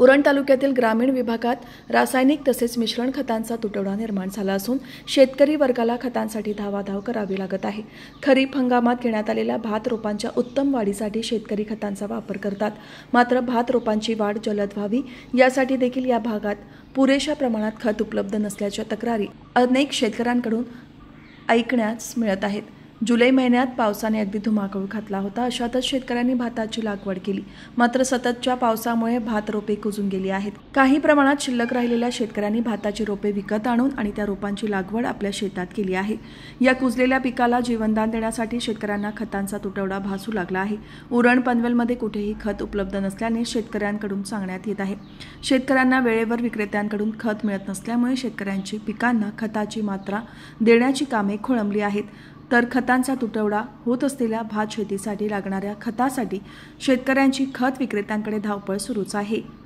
उरण तालुक्यातील ग्रामीण विभागात रासायनिक तसेच मिश्रण खतांचा तुटवडा निर्माण झाला असून शेतकरी वर्गाला खतांसाठी धावाधाव करावी लागत आहे खरीप हंगामात घेण्यात आलेल्या भात रोपांच्या उत्तम वाढीसाठी शेतकरी खतांचा वापर करतात मात्र भात रोपांची वाढ जलद व्हावी यासाठी देखील या भागात पुरेशा प्रमाणात खत उपलब्ध नसल्याच्या तक्रारी अनेक शेतकऱ्यांकडून ऐकण्यास मिळत आहेत जुलै महिन्यात पावसाने अगदी धुमाकूळ घातला होता अशातच शेतकऱ्यांनी भाताची लागवड केली मात्र सततच्या पावसामुळे भात रोपे कुजून गेली आहेत काही प्रमाणात शिल्लक राहिलेल्या शेतकऱ्यांनी भाताची रोपे विकत आणून आणि त्या रोपांची लागवड आपल्या शेतात केली आहे या कुजलेल्या पिकाला जीवनदान देण्यासाठी शेतकऱ्यांना खतांचा तुटवडा भासू लागला आहे उरण पनवेलमध्ये कुठेही खत उपलब्ध नसल्याने शेतकऱ्यांकडून सांगण्यात येत आहे शेतकऱ्यांना वेळेवर विक्रेत्यांकडून खत मिळत नसल्यामुळे शेतकऱ्यांची पिकांना खताची मात्रा देण्याची कामे खोळंबली आहेत तर खतांचा तुटवडा होत असलेल्या भात शेतीसाठी लागणाऱ्या खतासाठी शेतकऱ्यांची खत विक्रेत्यांकडे धावपळ सुरूच आहे